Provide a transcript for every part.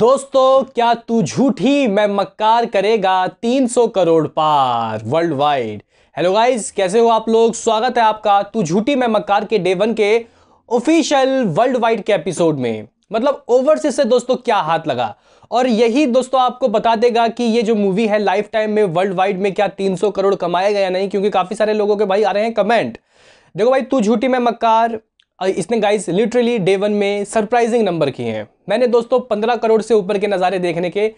दोस्तों क्या तू झूठी मैं मक्कार करेगा 300 करोड़ पार वर्ल्ड वाइड हेलो गाइस कैसे हो आप लोग स्वागत है आपका तू झूठी मैं मक्कार के डे वन के ऑफिशियल वर्ल्ड वाइड के एपिसोड में मतलब ओवरसीज से दोस्तों क्या हाथ लगा और यही दोस्तों आपको बता देगा कि ये जो मूवी है लाइफ टाइम में वर्ल्ड वाइड में क्या 300 करोड़ कमाया या नहीं क्योंकि काफ़ी सारे लोगों के भाई आ रहे हैं कमेंट देखो भाई तू झूठी मैं मक्कार इसने गाइस लिटरली डे वन में सरप्राइजिंग नंबर किए हैं मैंने दोस्तों पंद्रह करोड़ से ऊपर के नज़ारे देखने के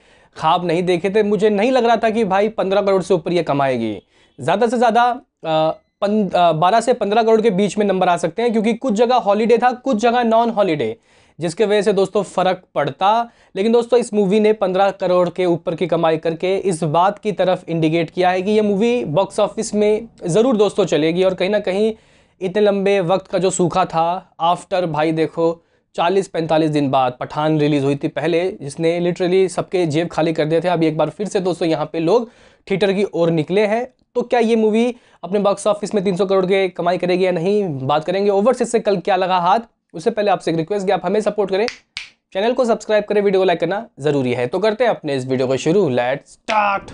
ख्वाब नहीं देखे थे मुझे नहीं लग रहा था कि भाई पंद्रह करोड़ से ऊपर ये कमाएगी ज़्यादा से ज़्यादा बारह से पंद्रह करोड़ के बीच में नंबर आ सकते हैं क्योंकि कुछ जगह हॉलीडे था कुछ जगह नॉन हॉलीडे जिसके वजह से दोस्तों फ़र्क पड़ता लेकिन दोस्तों इस मूवी ने पंद्रह करोड़ के ऊपर की कमाई करके इस बात की तरफ इंडिकेट किया है कि ये मूवी बॉक्स ऑफिस में ज़रूर दोस्तों चलेगी और कहीं ना कहीं इतने लंबे वक्त का जो सूखा था आफ्टर भाई देखो 40-45 दिन बाद पठान रिलीज़ हुई थी पहले जिसने लिटरली सबके जेब खाली कर दिए थे अब एक बार फिर से दोस्तों यहाँ पे लोग थिएटर की ओर निकले हैं तो क्या ये मूवी अपने बॉक्स ऑफिस में 300 करोड़ के कमाई करेगी या नहीं बात करेंगे ओवरसीज से कल क्या लगा हाथ उससे पहले आपसे एक रिक्वेस्ट आप हमें सपोर्ट करें चैनल को सब्सक्राइब करें वीडियो को लाइक करना जरूरी है तो करते हैं अपने इस वीडियो को शुरू लेट स्टार्ट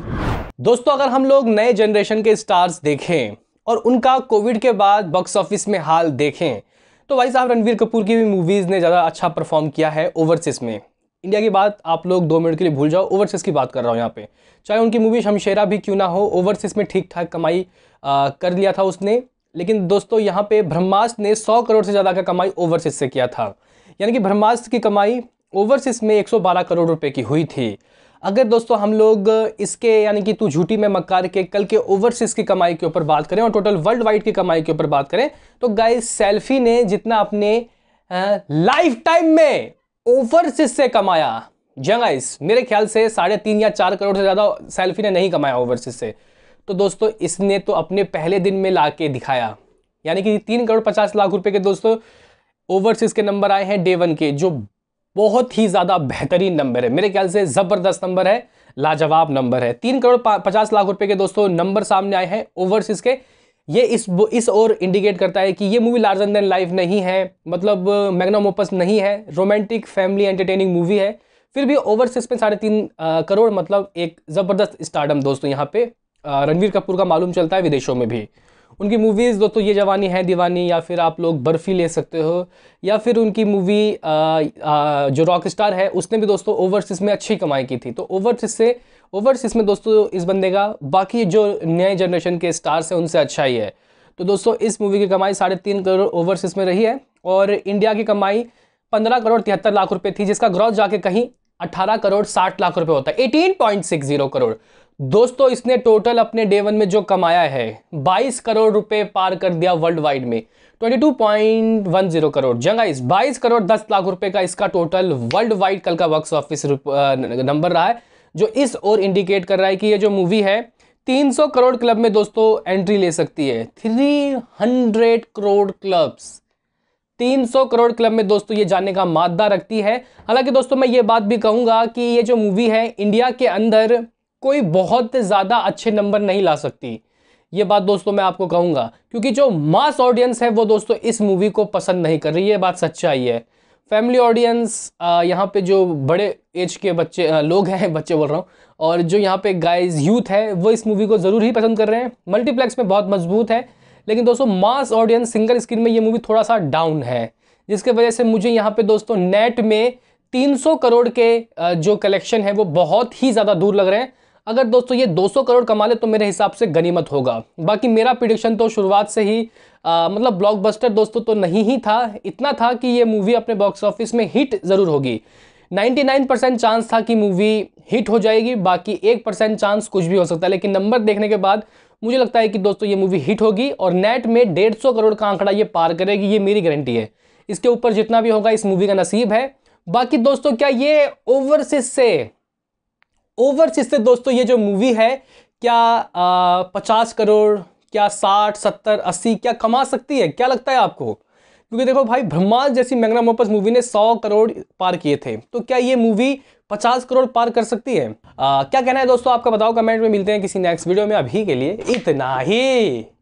दोस्तों अगर हम लोग नए जनरेशन के स्टार्स देखें और उनका कोविड के बाद बॉक्स ऑफिस में हाल देखें तो भाई साहब रणवीर कपूर की भी मूवीज़ ने ज़्यादा अच्छा परफॉर्म किया है ओवरसीज़ में इंडिया की बात आप लोग दो मिनट के लिए भूल जाओ ओवरसीज़ की बात कर रहा हूँ यहाँ पे चाहे उनकी मूवी शमशेरा भी क्यों ना हो ओवरसीज़ में ठीक ठाक कमाई आ, कर लिया था उसने लेकिन दोस्तों यहाँ पे ब्रह्मास्त ने 100 करोड़ से ज़्यादा का कमाई ओवरसीज़ से किया था यानी कि ब्रह्मास्त की कमाई ओवरसीज़ में एक करोड़ रुपये की हुई थी अगर दोस्तों हम लोग इसके यानी कि तू झूठी में मकार के कल के ओवरसीज की कमाई के ऊपर बात करें और टोटल वर्ल्ड वाइड की कमाई के ऊपर बात करें तो गाय सेल्फी ने जितना अपने लाइफ टाइम में ओवरसीज से कमाया जी हाँ मेरे ख्याल से साढ़े तीन या चार करोड़ से ज़्यादा सेल्फी ने नहीं कमाया ओवरसीज से तो दोस्तों इसने तो अपने पहले दिन में ला के दिखाया यानी कि तीन करोड़ पचास लाख रुपए के दोस्तों ओवरसीज के नंबर आए हैं डे वन के जो बहुत ही ज़्यादा बेहतरीन नंबर है मेरे ख्याल से ज़बरदस्त नंबर है लाजवाब नंबर है तीन करोड़ पचास लाख रुपए के दोस्तों नंबर सामने आए हैं ओवरसीज़ के ये इस इस ओर इंडिकेट करता है कि ये मूवी लार्जर देन लाइफ नहीं है मतलब मैग्नम ओपस नहीं है रोमांटिक फैमिली एंटरटेनिंग मूवी है फिर भी ओवरसीज में साढ़े तीन करोड़ मतलब एक ज़बरदस्त स्टार्डम दोस्तों यहाँ पे रणवीर कपूर का मालूम चलता है विदेशों में भी उनकी मूवीज़ दो तो ये जवानी है दीवानी या फिर आप लोग बर्फ़ी ले सकते हो या फिर उनकी मूवी जो रॉक स्टार है उसने भी दोस्तों ओवरसीज़ में अच्छी कमाई की थी तो ओवरसीज़ से ओवरसीज़ में दोस्तों इस बंदे का बाकी जो नए जनरेशन के स्टार्स हैं उनसे अच्छा ही है तो दोस्तों इस मूवी की कमाई साढ़े तीन करोड़ ओवरसीज़ में रही है और इंडिया की कमाई पंद्रह करोड़ तिहत्तर लाख रुपये थी जिसका ग्रॉथ जाके कहीं अट्ठारह करोड़ साठ लाख रुपये होता है eighteen point six zero crore दोस्तों इसने टोटल अपने डे वन में जो कमाया है 22 करोड़ रुपए पार कर दिया वर्ल्ड वाइड में 22.10 करोड़ जंगाइज 22 करोड़ 10 लाख रुपए का इसका टोटल वर्ल्ड वाइड कल का बॉक्स ऑफिस नंबर रहा है जो इस ओर इंडिकेट कर रहा है कि ये जो मूवी है 300 करोड़ क्लब में दोस्तों एंट्री ले सकती है 300 करोड़ क्लब्स 300 करोड़ क्लब में दोस्तों ये जाने का मादा रखती है हालांकि दोस्तों मैं ये बात भी कहूँगा कि ये जो मूवी है इंडिया के अंदर कोई बहुत ज़्यादा अच्छे नंबर नहीं ला सकती ये बात दोस्तों मैं आपको कहूँगा क्योंकि जो मास ऑडियंस है वो दोस्तों इस मूवी को पसंद नहीं कर रही ये बात सच्चाई है फैमिली ऑडियंस यहाँ पे जो बड़े एज के बच्चे आ, लोग हैं बच्चे बोल रहा हूँ और जो यहाँ पे गाइस यूथ है वो इस मूवी को ज़रूर ही पसंद कर रहे हैं मल्टीप्लेक्स में बहुत मजबूत है लेकिन दोस्तों मास ऑडियंस सिंगल स्क्रीन में ये मूवी थोड़ा सा डाउन है जिसके वजह से मुझे यहाँ पे दोस्तों नेट में तीन करोड़ के जो कलेक्शन है वो बहुत ही ज़्यादा दूर लग रहे हैं अगर दोस्तों ये 200 करोड़ कमा ले तो मेरे हिसाब से गनीमत होगा बाकी मेरा प्रिडिक्शन तो शुरुआत से ही आ, मतलब ब्लॉकबस्टर दोस्तों तो नहीं ही था इतना था कि ये मूवी अपने बॉक्स ऑफिस में हिट ज़रूर होगी 99 परसेंट चांस था कि मूवी हिट हो जाएगी बाकी एक परसेंट चांस कुछ भी हो सकता है लेकिन नंबर देखने के बाद मुझे लगता है कि दोस्तों ये मूवी हिट होगी और नेट में डेढ़ सौ करोड़ का आंकड़ा ये पार करेगी ये मेरी गारंटी है इसके ऊपर जितना भी होगा इस मूवी का नसीब है बाकी दोस्तों क्या ये ओवरसीज से ओवरसीज से दोस्तों ये जो मूवी है क्या पचास करोड़ क्या साठ सत्तर अस्सी क्या कमा सकती है क्या लगता है आपको क्योंकि देखो भाई ब्रह्मास जैसी मैगना मोपस मूवी ने सौ करोड़ पार किए थे तो क्या ये मूवी पचास करोड़ पार कर सकती है आ, क्या कहना है दोस्तों आपका बताओ कमेंट में मिलते हैं किसी नेक्स्ट वीडियो में अभी के लिए इतना ही